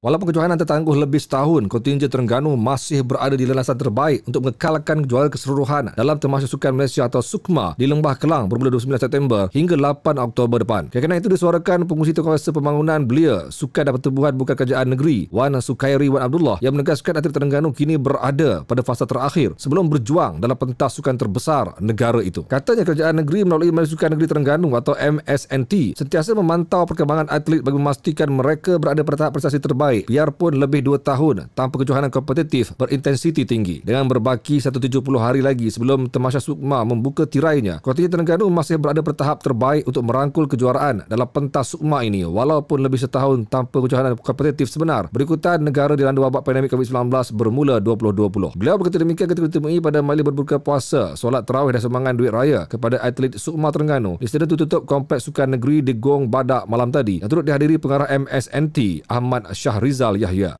Walaupun kejohanan tertangguh lebih setahun, kontinjen Terengganu masih berada di lelasan terbaik untuk mengekalkan juara keseluruhan dalam termasuk sukan Malaysia atau Sukma di Lembah Kelang bermula 29 September hingga 8 Oktober depan. Kekenaan itu disuarakan pengurusi Tengkuasa Pembangunan Belia, Sukan dan Pertubuhan Bukan Kerajaan Negeri, Wan Sukairi Wan Abdullah yang menegaskan atlet Terengganu kini berada pada fasa terakhir sebelum berjuang dalam pentas sukan terbesar negara itu. Katanya Kerajaan Negeri melalui Malaysia Sukan Negeri Terengganu atau MSNT sentiasa memantau perkembangan atlet bagi memastikan mereka berada pada tahap prestasi terbaik tercapai biarpun lebih 2 tahun tanpa kejohanan kompetitif berintensiti tinggi. Dengan berbaki 170 hari lagi sebelum Temasha Sukma membuka tirainya, kota Terengganu masih berada bertahap terbaik untuk merangkul kejuaraan dalam pentas Sukma ini walaupun lebih setahun tanpa kejohanan kompetitif sebenar. Berikutan negara dilanda wabak pandemik COVID-19 bermula 2020. Beliau berkata demikian ketika ditemui pada malam berbuka puasa, solat terawih dan semangat duit raya kepada atlet Sukma Terengganu. Di stadion tutup kompleks sukan negeri di Gong Badak malam tadi yang turut dihadiri pengarah MSNT Ahmad Shah. Rizal Yahya.